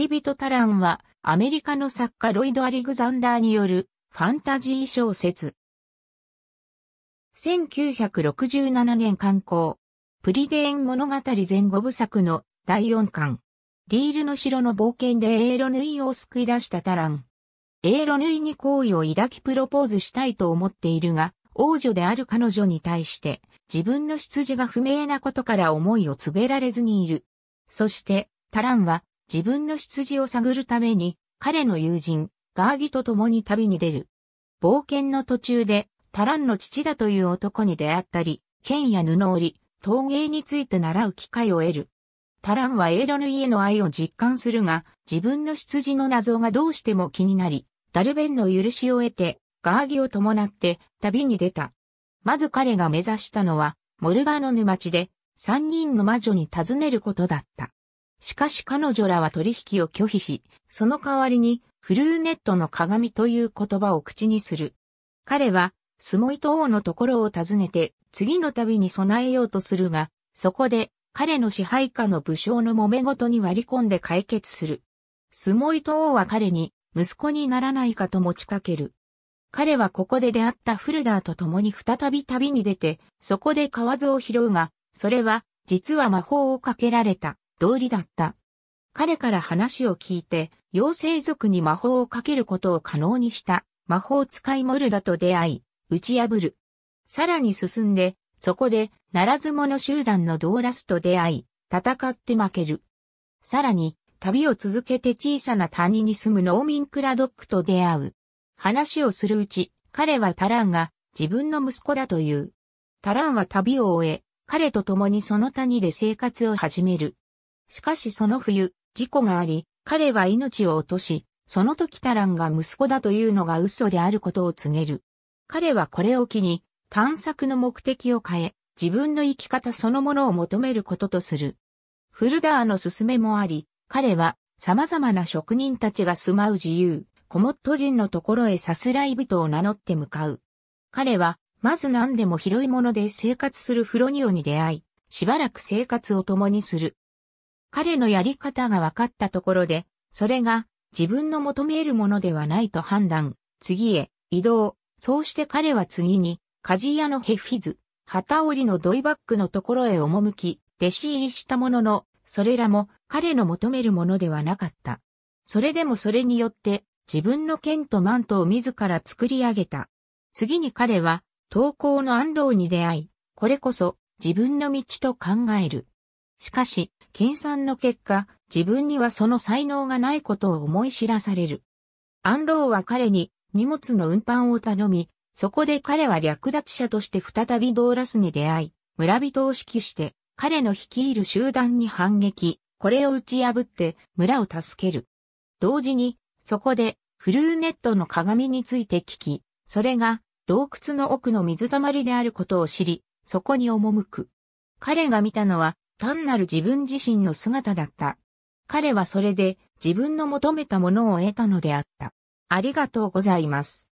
旅人タランは、アメリカの作家ロイド・アレグザンダーによるファンタジー小説。1967年刊行。プリデーン物語前後部作の第4巻。リールの城の冒険でエーロヌイを救い出したタラン。エーロヌイに好意を抱きプロポーズしたいと思っているが、王女である彼女に対して、自分の出自が不明なことから思いを告げられずにいる。そして、タランは、自分の出自を探るために、彼の友人、ガーギと共に旅に出る。冒険の途中で、タランの父だという男に出会ったり、剣や布織、陶芸について習う機会を得る。タランはエイロヌイへの愛を実感するが、自分の出自の謎がどうしても気になり、ダルベンの許しを得て、ガーギを伴って旅に出た。まず彼が目指したのは、モルガーノヌ町で、三人の魔女に尋ねることだった。しかし彼女らは取引を拒否し、その代わりに、クルーネットの鏡という言葉を口にする。彼は、スモイト王のところを訪ねて、次の旅に備えようとするが、そこで、彼の支配下の武将の揉め事に割り込んで解決する。スモイト王は彼に、息子にならないかと持ちかける。彼はここで出会ったフルダーと共に再び旅に出て、そこで河津を拾うが、それは、実は魔法をかけられた。道理だった。彼から話を聞いて、妖精族に魔法をかけることを可能にした魔法使いモルダと出会い、打ち破る。さらに進んで、そこで、ならず者集団のドーラスと出会い、戦って負ける。さらに、旅を続けて小さな谷に住む農民クラドックと出会う。話をするうち、彼はタランが自分の息子だという。タランは旅を終え、彼と共にその谷で生活を始める。しかしその冬、事故があり、彼は命を落とし、その時タランが息子だというのが嘘であることを告げる。彼はこれを機に、探索の目的を変え、自分の生き方そのものを求めることとする。フルダーの勧めもあり、彼は様々な職人たちが住まう自由、コモット人のところへさすらい人を名乗って向かう。彼は、まず何でも広いもので生活するフロニオに出会い、しばらく生活を共にする。彼のやり方が分かったところで、それが自分の求めるものではないと判断、次へ移動、そうして彼は次に、鍛冶屋のヘフィズ、旗織のドイバックのところへ赴き、弟子入りしたものの、それらも彼の求めるものではなかった。それでもそれによって自分の剣とマントを自ら作り上げた。次に彼は、投稿の安老に出会い、これこそ自分の道と考える。しかし、研鑽の結果、自分にはその才能がないことを思い知らされる。アンローは彼に荷物の運搬を頼み、そこで彼は略奪者として再びドーラスに出会い、村人を指揮して、彼の率いる集団に反撃、これを打ち破って村を助ける。同時に、そこでフルーネットの鏡について聞き、それが洞窟の奥の水たまりであることを知り、そこに赴く。彼が見たのは単なる自分自身の姿だった。彼はそれで自分の求めたものを得たのであった。ありがとうございます。